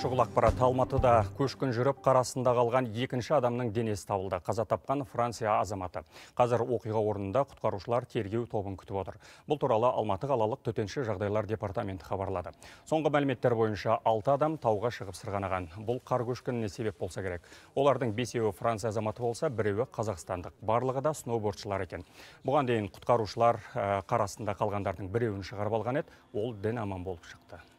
шұғыл ақпарат алматыда көшкін жүріп қарасында қалған екінші адамның денесі табылды қаза тапқан франция азаматы қазір оқиға орнында құтқарушылар тергеу тобын күтіп отыр бұл туралы алматы қалалық төтенше жағдайлар департаменті хабарлады соңғы мәліметтер бойынша алты адам тауға шығып сырғанаған бұл қар көшкініне себеп болса керек олардың бесеуі франция азаматы болса біреуі қазақстандық барлығы да сноубордшылар екен бұған дейін құтқарушылар э, қарасында қалғандардың біреуін шығарып алған еді ол дін аман болып шықты